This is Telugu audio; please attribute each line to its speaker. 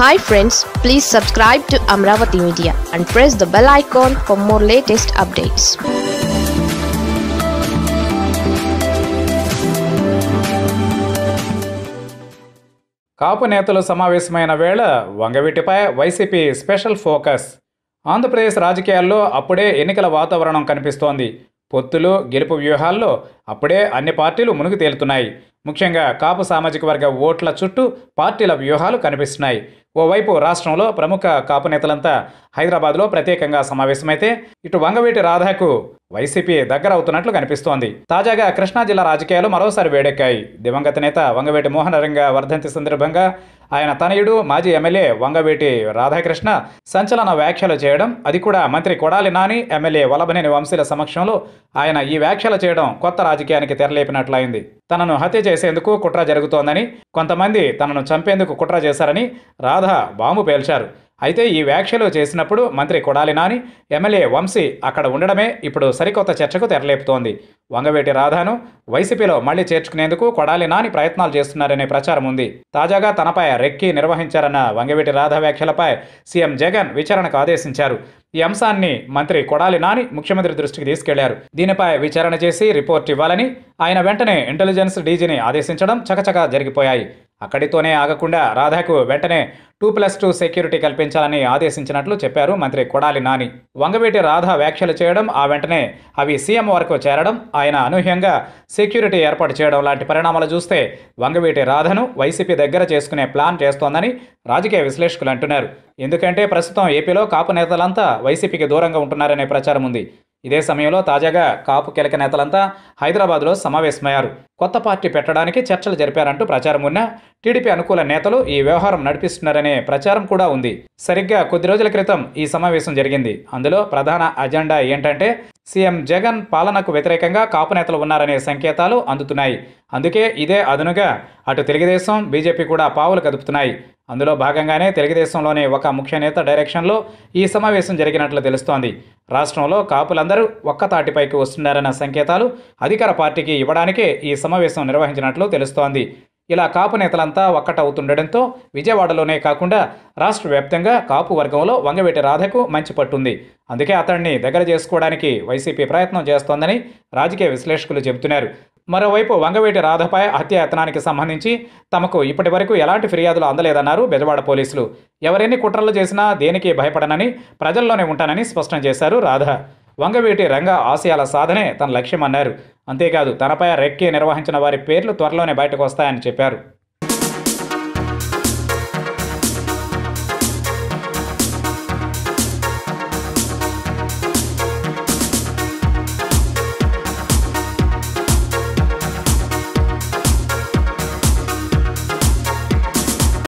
Speaker 1: hi friends please subscribe to Amaravati media and press the bell icon for more latest updates Kapu నేతలు సమావేశమైన వేళ వంగవీటిపై వైసీపీ స్పెషల్ ఫోకస్ ఆంధ్రప్రదేశ్ రాజకీయాల్లో అప్పుడే ఎన్నికల వాతావరణం కనిపిస్తోంది పొత్తులు గెలుపు వ్యూహాల్లో అప్పుడే అన్ని పార్టీలు మునిగి తేలుతున్నాయి ముఖ్యంగా కాపు సామాజిక వర్గ ఓట్ల చుట్టూ పార్టీల వ్యూహాలు కనిపిస్తున్నాయి ఓవైపు రాష్ట్రంలో ప్రముఖ కాపు నేతలంతా హైదరాబాద్లో ప్రత్యేకంగా సమావేశమైతే ఇటు వంగవీటి రాధాకు వైసీపీ దగ్గర అవుతున్నట్లు కనిపిస్తోంది తాజాగా కృష్ణా జిల్లా రాజకీయాలు మరోసారి వేడెక్కాయి దివంగత నేత వంగవేటి మోహనరంగ వర్ధంతి సందర్భంగా ఆయన తనయుడు మాజీ ఎమ్మెల్యే వంగవేటి రాధాకృష్ణ సంచలన వ్యాఖ్యలు చేయడం అది కూడా మంత్రి కొడాలి నాని ఎమ్మెల్యే వలభనేని వంశీల సమక్షంలో ఆయన ఈ వ్యాఖ్యలు చేయడం కొత్త రాజకీయానికి తెరలేపినట్లయింది తనను హత్య చేసేందుకు కుట్ర జరుగుతోందని కొంతమంది తనను చంపేందుకు కుట్ర చేశారని రాధ బాంబు పేల్చారు అయితే ఈ వ్యాఖ్యలు చేసినప్పుడు మంత్రి కొడాలి నాని ఎమ్మెల్యే వంశీ అక్కడ ఉండడమే ఇప్పుడు సరికొత్త చర్చకు తెరలేపుతోంది వంగవేటి రాధాను వైసీపీలో మళ్లీ చేర్చుకునేందుకు కొడాలి నాని ప్రయత్నాలు చేస్తున్నారనే ప్రచారం ఉంది తాజాగా తనపై రెక్కి నిర్వహించారన్న వంగవేటి రాధ వ్యాఖ్యలపై సీఎం జగన్ విచారణకు ఆదేశించారు ఈ అంశాన్ని మంత్రి కొడాలి నాని ముఖ్యమంత్రి దృష్టికి తీసుకెళ్లారు దీనిపై విచారణ చేసి రిపోర్ట్ ఇవ్వాలని ఆయన వెంటనే ఇంటెలిజెన్స్ డీజీని ఆదేశించడం చకచకా జరిగిపోయాయి అక్కడితోనే ఆగకుండా రాధాకు వెంటనే టూ ప్లస్ టూ సెక్యూరిటీ కల్పించాలని ఆదేశించినట్లు చెప్పారు మంత్రి కొడాలి నాని వంగవేటి రాధ వ్యాఖ్యలు చేయడం ఆ వెంటనే అవి సీఎం వరకు చేరడం ఆయన అనూహ్యంగా సెక్యూరిటీ ఏర్పాటు చేయడం లాంటి పరిణామాలు చూస్తే వంగవేటి రాధను వైసీపీ దగ్గర చేసుకునే ప్లాన్ చేస్తోందని రాజకీయ విశ్లేషకులు అంటున్నారు ఎందుకంటే ప్రస్తుతం ఏపీలో కాపు నేతలంతా వైసీపీకి దూరంగా ఉంటున్నారనే ప్రచారం ఉంది ఇదే సమయంలో తాజాగా కాపు కీలక నేతలంతా హైదరాబాద్లో సమావేశమయ్యారు కొత్త పార్టీ పెట్టడానికి చర్చలు జరిపారంటూ ప్రచారం ఉన్న టీడీపీ అనుకూల నేతలు ఈ వ్యవహారం నడిపిస్తున్నారనే ప్రచారం కూడా ఉంది సరిగ్గా కొద్ది రోజుల క్రితం ఈ సమావేశం జరిగింది అందులో ప్రధాన అజెండా ఏంటంటే సీఎం జగన్ పాలనకు వ్యతిరేకంగా కాపు నేతలు ఉన్నారనే సంకేతాలు అందుతున్నాయి అందుకే ఇదే అదనుగా అటు తెలుగుదేశం బీజేపీ కూడా పావులు కదుపుతున్నాయి అందులో భాగంగానే తెలుగుదేశంలోని ఒక ముఖ్య నేత డైరెక్షన్లో ఈ సమావేశం జరిగినట్లు తెలుస్తోంది రాష్ట్రంలో కాపులందరూ ఒక్కతాటిపైకి వస్తున్నారన్న సంకేతాలు అధికార పార్టీకి ఇవ్వడానికే ఈ సమావేశం నిర్వహించినట్లు తెలుస్తోంది ఇలా కాపు నేతలంతా ఒక్కటవుతుండడంతో విజయవాడలోనే కాకుండా రాష్ట్ర వ్యాప్తంగా కాపు వర్గంలో వంగవేటి రాధకు మంచి పట్టుంది అందుకే అతడిని దగ్గర చేసుకోవడానికి వైసీపీ ప్రయత్నం చేస్తోందని రాజకీయ విశ్లేషకులు చెబుతున్నారు మరోవైపు వంగవేటి రాధపై హత్యాయత్నానికి సంబంధించి తమకు ఇప్పటి వరకు ఎలాంటి ఫిర్యాదులు అందలేదన్నారు బెజవాడ పోలీసులు ఎవరెన్ని కుట్రలు చేసినా దేనికి భయపడనని ప్రజల్లోనే ఉంటానని స్పష్టం చేశారు రాధ వంగవీటి రంగ ఆశయాల సాధనే తన లక్ష్యమన్నారు అంతేకాదు తనపై రెక్కే నిర్వహించిన వారి పేర్లు త్వరలోనే బయటకు వస్తాయని చెప్పారు